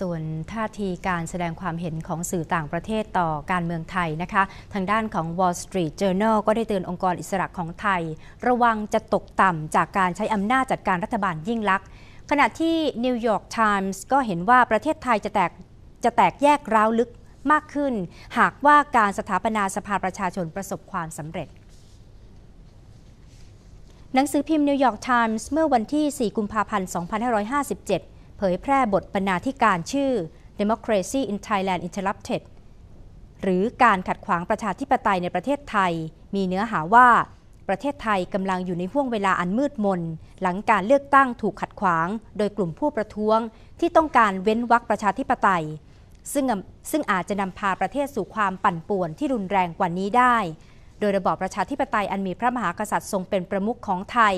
ส่วนท่าทีการแสดงความเห็นของสื่อต่างประเทศต่อการเมืองไทยนะคะทางด้านของ Wall Street Journal ก็ได้เตือนองค์กรอิสระของไทย ระวังจะตกต่ำจากการใช้อำนาจจัดการรัฐบาลยิ่งลักษณ์ขณะที่ New York Times ก็เห็นว่าประเทศไทยจะแตกจะแตกแยกร้าวลึกมากขึ้น หากว่าการสถาปนาสภาประชาชนประสบความสำเร็จ หนังสือพิมพ์นิวยอร์กไทมส์เมื่อวันที่ 4 กุมภาพันธ์ 2557เผยแพร่บทบรรณาธิการชื่อ Democracy in Thailand Interrupted หรือการขัดขวางประชาธิปไตยในประเทศไทย มีเนื้อหาว่าประเทศไทยกำลังอยู่ในห่วงเวลาอันมืดมน หลังการเลือกตั้งถูกขัดขวางโดยกลุ่มผู้ประท้วงที่ต้องการเว้นวรรคประชาธิปไตย ซึ่งซึ่งอาจจะนำพาประเทศสู่ความปั่นป่วนที่รุนแรงกว่านี้ได้ โดยระบอบประชาธิปไตยอันมีพระมหากษัตริย์ทรงเป็นประมุขของไทย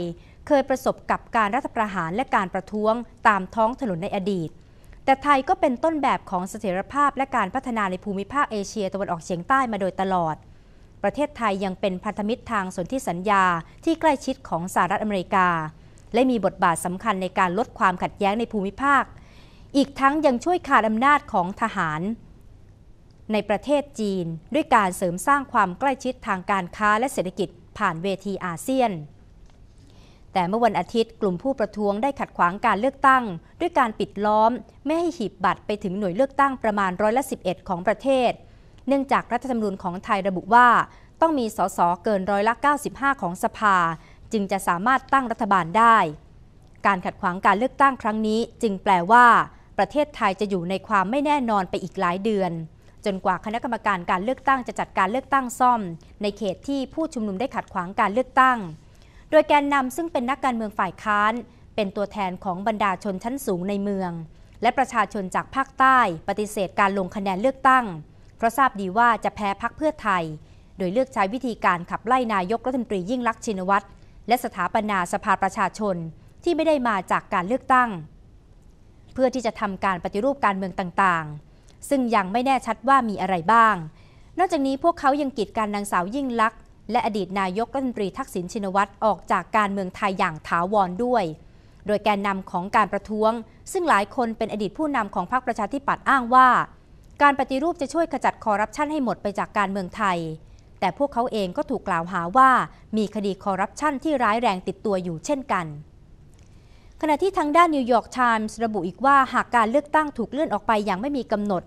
เคยประสบกับการรัฐประหารและการประท้วงตามท้องถนนในอดีต แต่ไทยก็เป็นต้นแบบของเสถียรภาพและการพัฒนาในภูมิภาคเอเชียตะวันออกเฉียงใต้มาโดยตลอด ประเทศไทยยังเป็นพันธมิตรทางสนธิสัญญาที่ใกล้ชิดของสหรัฐอเมริกา และมีบทบาทสำคัญในการลดความขัดแย้งในภูมิภาค อีกทั้งยังช่วยขาดอำนาจของทหาร ในประเทศจีน ด้วยการเสริมสร้างความใกล้ชิดทางการค้าและเศรษฐกิจผ่านเวทีอาเซียนแต่เมื่อวันอาทิตย์กลุ่มผู้ประท้วงได้ขัดขวางการเลือกตั้ง ด้วยการปิดล้อมไม่ให้หีบบัตรไปถึงหน่วยเลือกตั้งประมาณร้อยละ11ของประเทศ เนื่องจากรัฐธรรมนูญของไทยระบุว่าต้องมีสสเกินร้อยละ95ของสภา จึงจะสามารถตั้งรัฐบาลได้ การขัดขวางการเลือกตั้งครั้งนี้จึงแปลว่าประเทศไทยจะอยู่ในความไม่แน่นอนไปอีกหลายเดือน จนกว่าคณะกรรมการการเลือกตั้งจะจัดการเลือกตั้งซ่อม ในเขตที่ผู้ชุมนุมได้ขัดขวางการเลือกตั้งโดยแกนนำ ซึ่งเป็นนักการเมืองฝ่ายค้าน เป็นตัวแทนของบรรดาชนชั้นสูงในเมือง และประชาชนจากภาคใต้ ปฏิเสธการลงคะแนนเลือกตั้ง เพราะทราบดีว่าจะแพ้พักเพื่อไทย โดยเลือกใช้วิธีการขับไล่นายกรัฐมนตรียิ่งลักษณ์ชินวัตรและสถาปนาสภาประชาชนที่ไม่ได้มาจากการเลือกตั้ง เพื่อที่จะทำการปฏิรูปการเมืองต่างๆ ซึ่งยังไม่แน่ชัดว่ามีอะไรบ้าง นอกจากนี้พวกเขายังกีดกันนางสาวยิ่งลักษณ์และอดีตนายกรัฐมนตรีทักษิณชินวัตรออกจากการเมืองไทยอย่างถาวรด้วย โดยแกนนำของการประท้วง ซึ่งหลายคนเป็นอดีตผู้นำของพรรคประชาธิปัตย์อ้างว่า การปฏิรูปจะช่วยขจัดคอร์รัปชันให้หมดไปจากการเมืองไทย แต่พวกเขาเองก็ถูกกล่าวหาว่ามีคดีคอร์รัปชันที่ร้ายแรงติดตัวอยู่เช่นกัน ขณะที่ทางด้านนิวยอร์กไทมส์ระบุอีกว่าหากการเลือกตั้งถูกเลื่อนออกไปอย่างไม่มีกำหนด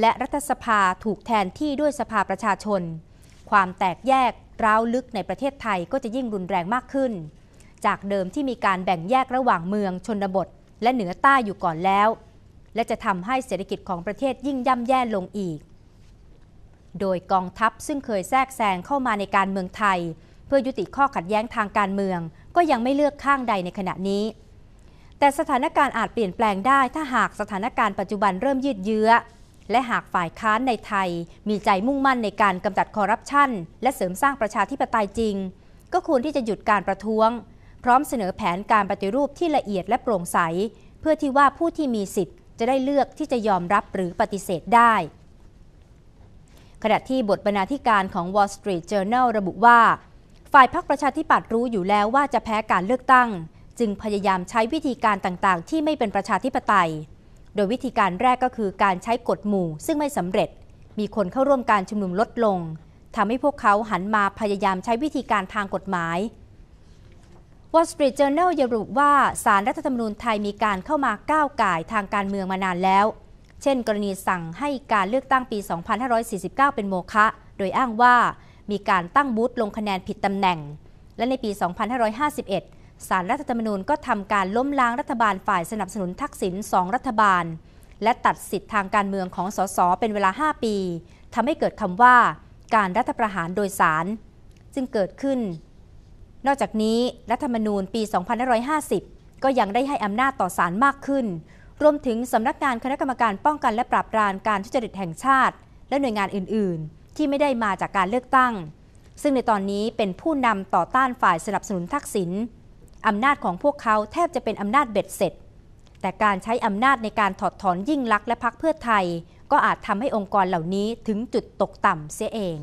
และรัฐสภาถูกแทนที่ด้วยสภาประชาชน ความแตกแยกร้าวลึกในประเทศไทยก็จะยิ่งรุนแรงมากขึ้น จากเดิมที่มีการแบ่งแยกระหว่างเมือง ชนบท และเหนือใต้อยู่ก่อนแล้ว และจะทำให้เศรษฐกิจของประเทศยิ่งย่ำแย่ลงอีก โดยกองทัพซึ่งเคยแทรกแซงเข้ามาในการเมืองไทย เพื่อยุติข้อขัดแย้งทางการเมือง ก็ยังไม่เลือกข้างใดในขณะนี้ แต่สถานการณ์อาจเปลี่ยนแปลงได้ ถ้าหากสถานการณ์ปัจจุบันเริ่มยืดเยื้อและหากฝ่ายค้านในไทยมีใจมุ่งมั่นในการกำจัดคอร์รัปชันและเสริมสร้างประชาธิปไตยจริง ก็ควรที่จะหยุดการประท้วง พร้อมเสนอแผนการปฏิรูปที่ละเอียดและโปร่งใส เพื่อที่ว่าผู้ที่มีสิทธิ์จะได้เลือกที่จะยอมรับหรือปฏิเสธได้ ขณะที่บทบรรณาธิการของ Wall Street Journal ระบุว่า ฝ่ายพรรคประชาธิปัตย์รู้อยู่แล้วว่าจะแพ้การเลือกตั้ง จึงพยายามใช้วิธีการต่างๆ ที่ไม่เป็นประชาธิปไตยโดยวิธีการแรกก็คือการใช้กฎหมู่ซึ่งไม่สำเร็จ มีคนเข้าร่วมการชุมนุมลดลงทำให้พวกเขาหันมาพยายามใช้วิธีการทางกฎหมาย Wall Street Journal ยรุว่าสารรัฐธรรมนูญไทยมีการเข้ามาก้าวไก่ทางการเมืองมานานแล้ว เช่นกรณีสั่งให้การเลือกตั้งปี 2549 เป็นโมฆะโดยอ้างว่ามีการตั้งบูธลงคะแนนผิดตำแหน่ง และในปี 2551สารรัฐธรรมนูญก็ทำการล้มล้างรัฐบาลฝ่ายสนับสนุนทักษิณสองรัฐบาล และตัดสิทธิทางการเมืองของสสเป็นเวลา 5 ปีทำให้เกิดคำว่าการรัฐประหารโดยสารจึงเกิดขึ้น นอกจากนี้รัฐธรรมนูญปี2550 ก็ยังได้ให้อำนาจต่อสารมากขึ้น รวมถึงสำนักงานคณะกรรมการป้องกันและปราบปรามการทุจริตแห่งชาติ และหน่วยงานอื่นๆ ที่ไม่ได้มาจากการเลือกตั้ง ซึ่งในตอนนี้เป็นผู้นำต่อต้านฝ่ายสนับสนุนทักษิณอำนาจของพวกเขาแทบจะเป็นอำนาจเบ็ดเสร็จ แต่การใช้อำนาจในการถอดถอนยิ่งลักษณ์และพักเพื่อไทย ก็อาจทำให้องค์กรเหล่านี้ถึงจุดตกต่ำเสียเอง